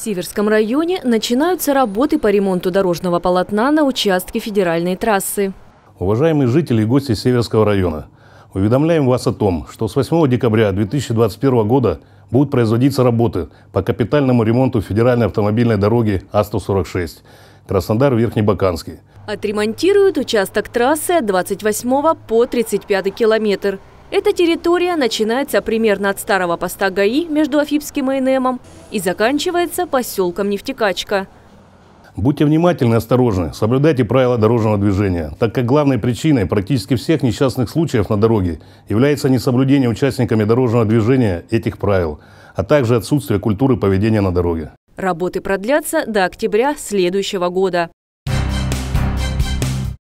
Северском районе начинаются работы по ремонту дорожного полотна на участке федеральной трассы. Уважаемые жители и гости Северского района, уведомляем вас о том, что с 8 декабря 2021 года будут производиться работы по капитальному ремонту федеральной автомобильной дороги А-146 Краснодар-Верхнебаканский. Отремонтируют участок трассы от 28 по 35 километр – эта территория начинается примерно от старого поста ГАИ между Афипским и Энемом и заканчивается поселком Нефтекачка. Будьте внимательны и осторожны, соблюдайте правила дорожного движения, так как главной причиной практически всех несчастных случаев на дороге является несоблюдение участниками дорожного движения этих правил, а также отсутствие культуры поведения на дороге. Работы продлятся до октября следующего года.